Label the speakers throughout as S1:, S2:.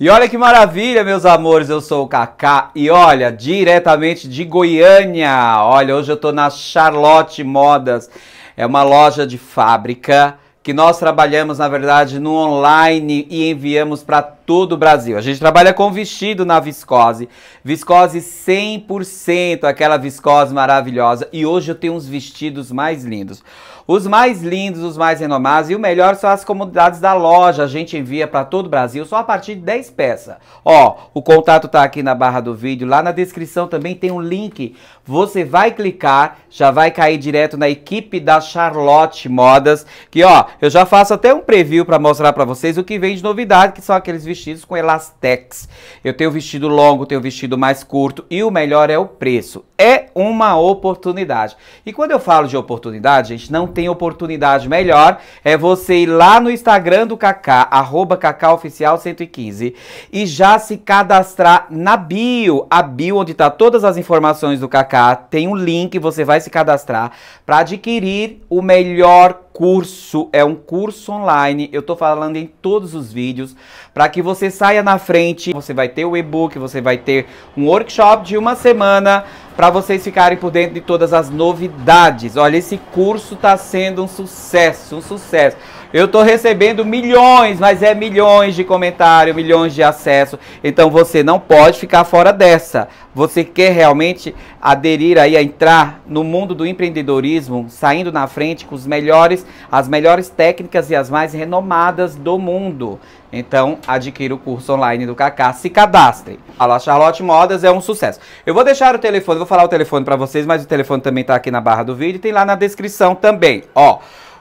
S1: E olha que maravilha, meus amores, eu sou o Kaká e olha, diretamente de Goiânia. Olha, hoje eu tô na Charlotte Modas. É uma loja de fábrica que nós trabalhamos, na verdade, no online e enviamos para todo o Brasil. A gente trabalha com vestido na viscose, viscose 100%, aquela viscose maravilhosa. E hoje eu tenho uns vestidos mais lindos. Os mais lindos, os mais renomados e o melhor são as comodidades da loja. A gente envia para todo o Brasil só a partir de 10 peças. Ó, o contato tá aqui na barra do vídeo, lá na descrição também tem um link você vai clicar, já vai cair direto na equipe da Charlotte Modas, que ó, eu já faço até um preview para mostrar para vocês o que vem de novidade, que são aqueles vestidos com elastex. Eu tenho vestido longo, tenho vestido mais curto e o melhor é o preço é uma oportunidade. E quando eu falo de oportunidade, gente, não tem oportunidade melhor. É você ir lá no Instagram do Kaká, arroba KakáOficial115, e já se cadastrar na bio. A bio onde está todas as informações do Kaká, tem um link, você vai se cadastrar para adquirir o melhor curso, é um curso online. Eu tô falando em todos os vídeos para que você saia na frente. Você vai ter o e-book, você vai ter um workshop de uma semana para vocês ficarem por dentro de todas as novidades. Olha, esse curso tá sendo um sucesso, um sucesso. Eu estou recebendo milhões, mas é milhões de comentários, milhões de acesso. Então você não pode ficar fora dessa. Você quer realmente aderir aí a entrar no mundo do empreendedorismo, saindo na frente com os melhores, as melhores técnicas e as mais renomadas do mundo. Então, adquira o curso online do Kaká, se cadastre. A Charlotte Modas é um sucesso. Eu vou deixar o telefone, vou falar o telefone para vocês, mas o telefone também está aqui na barra do vídeo, tem lá na descrição também. Ó,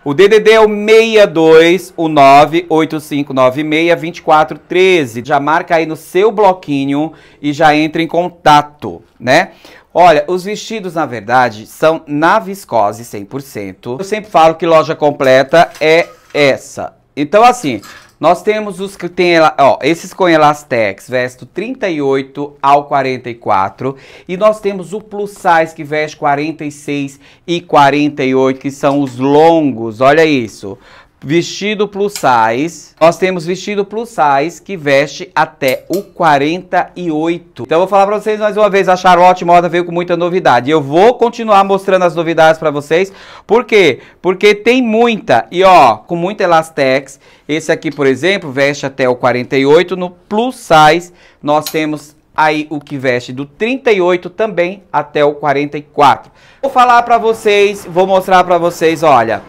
S1: o DDD é o 62, o 98596-2413. Já marca aí no seu bloquinho e já entra em contato, né? Olha, os vestidos, na verdade, são na viscose 100%. Eu sempre falo que loja completa é essa. Então, assim, nós temos os que tem, ó, esses com elastex, veste 38 ao 44. E nós temos o plus size, que veste 46 e 48, que são os longos, olha isso. Vestido plus size. Nós temos vestido plus size que veste até o 48. Então eu vou falar pra vocês mais uma vez, a Charlotte Moda veio com muita novidade. Eu vou continuar mostrando as novidades pra vocês. Por quê? Porque tem muita. E ó, com muita elastex. Esse aqui, por exemplo, veste até o 48. No plus size nós temos aí o que veste do 38 também até o 44. Vou falar pra vocês, vou mostrar pra vocês, olha...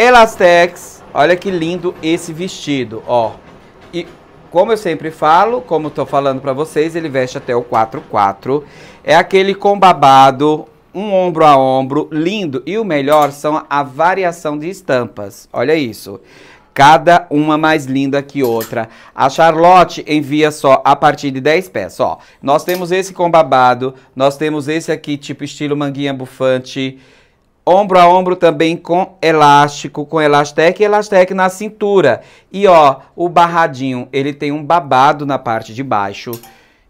S1: Elastex, olha que lindo esse vestido, ó. E como eu sempre falo, como estou falando para vocês, ele veste até o 44. É aquele com babado, um ombro a ombro, lindo. E o melhor são a variação de estampas. Olha isso. Cada uma mais linda que outra. A Charlotte envia só a partir de 10 peças, ó. Nós temos esse com babado, nós temos esse aqui tipo estilo manguinha bufante, ombro a ombro também com elástico, com elastec e elastec na cintura. E ó, o barradinho, ele tem um babado na parte de baixo.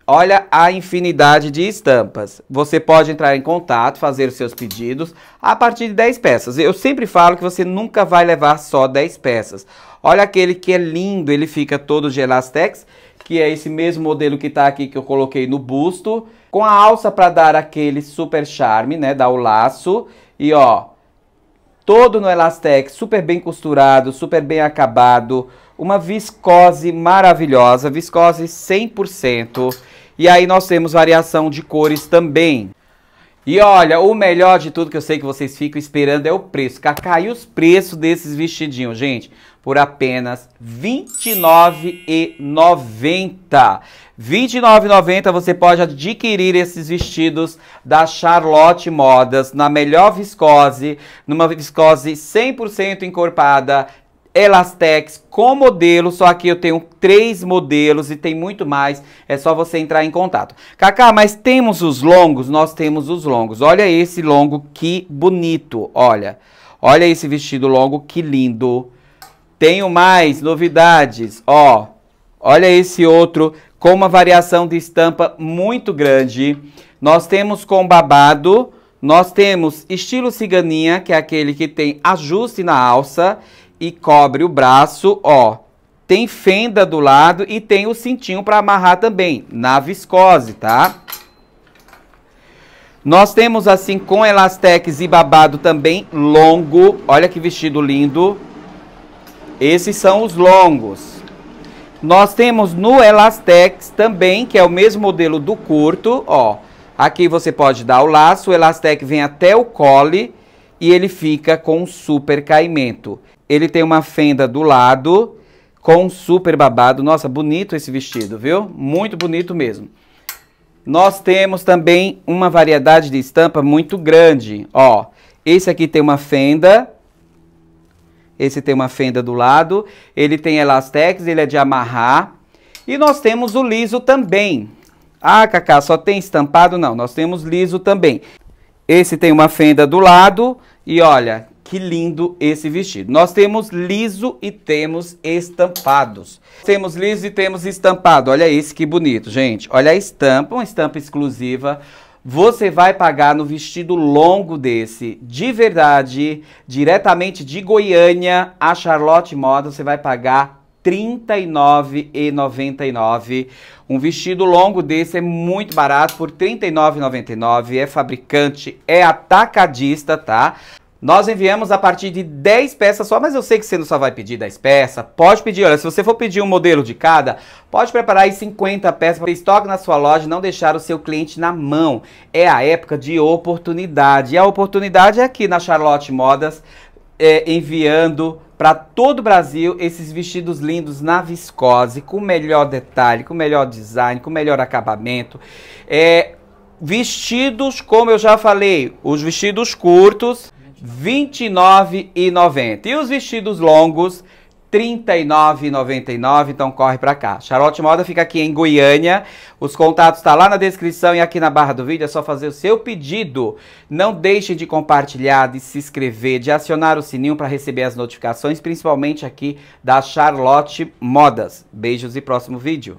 S1: Olha a infinidade de estampas. Você pode entrar em contato, fazer os seus pedidos a partir de 10 peças. Eu sempre falo que você nunca vai levar só 10 peças. Olha aquele que é lindo, ele fica todo de elastex, que é esse mesmo modelo que está aqui que eu coloquei no busto, com a alça para dar aquele super charme, né, dar o laço. E ó, todo no Elastec, super bem costurado, super bem acabado, uma viscose maravilhosa, viscose 100%. E aí nós temos variação de cores também. E olha, o melhor de tudo que eu sei que vocês ficam esperando é o preço. Cacá, e os preços desses vestidinhos, gente? por apenas R$ 29,90. R$ 29,90 você pode adquirir esses vestidos da Charlotte Modas na melhor viscose, numa viscose 100% encorpada, Elastex com modelo, só que eu tenho três modelos e tem muito mais, é só você entrar em contato. Kaká, mas temos os longos? Nós temos os longos. Olha esse longo, que bonito, olha. Olha esse vestido longo, que lindo. Tenho mais novidades. Ó, olha esse outro com uma variação de estampa muito grande. Nós temos com babado, nós temos estilo ciganinha, que é aquele que tem ajuste na alça e cobre o braço, ó. Tem fenda do lado e tem o cintinho para amarrar também, na viscose, tá? Nós temos assim com elastex e babado também longo. Olha que vestido lindo. Esses são os longos. Nós temos no Elastex também, que é o mesmo modelo do curto, ó. Aqui você pode dar o laço, o Elastec vem até o cole e ele fica com super caimento. Ele tem uma fenda do lado com super babado. Nossa, bonito esse vestido, viu? Muito bonito mesmo. Nós temos também uma variedade de estampa muito grande, ó. Esse aqui tem uma fenda esse tem uma fenda do lado, ele tem elastex, ele é de amarrar. E nós temos o liso também. Ah, Cacá, só tem estampado? Não, nós temos liso também. Esse tem uma fenda do lado e olha, que lindo esse vestido. Nós temos liso e temos estampados. Temos liso e temos estampado. Olha esse que bonito, gente. Olha a estampa, uma estampa exclusiva você vai pagar no vestido longo desse, de verdade, diretamente de Goiânia a Charlotte Moda, você vai pagar R$ 39,99. Um vestido longo desse é muito barato, por R$ 39,99. É fabricante, é atacadista, tá? Nós enviamos a partir de 10 peças só, mas eu sei que você não só vai pedir 10 peças. Pode pedir, olha, se você for pedir um modelo de cada, pode preparar aí 50 peças para estoque na sua loja e não deixar o seu cliente na mão. É a época de oportunidade. E a oportunidade é aqui na Charlotte Modas, é, enviando para todo o Brasil esses vestidos lindos na viscose, com o melhor detalhe, com o melhor design, com o melhor acabamento. É, vestidos, como eu já falei, os vestidos curtos 29,90. E os vestidos longos, R$ 39,99, então corre pra cá. Charlotte Moda fica aqui em Goiânia. Os contatos tá lá na descrição e aqui na barra do vídeo, é só fazer o seu pedido. Não deixem de compartilhar, de se inscrever, de acionar o sininho para receber as notificações, principalmente aqui da Charlotte Modas. Beijos e próximo vídeo.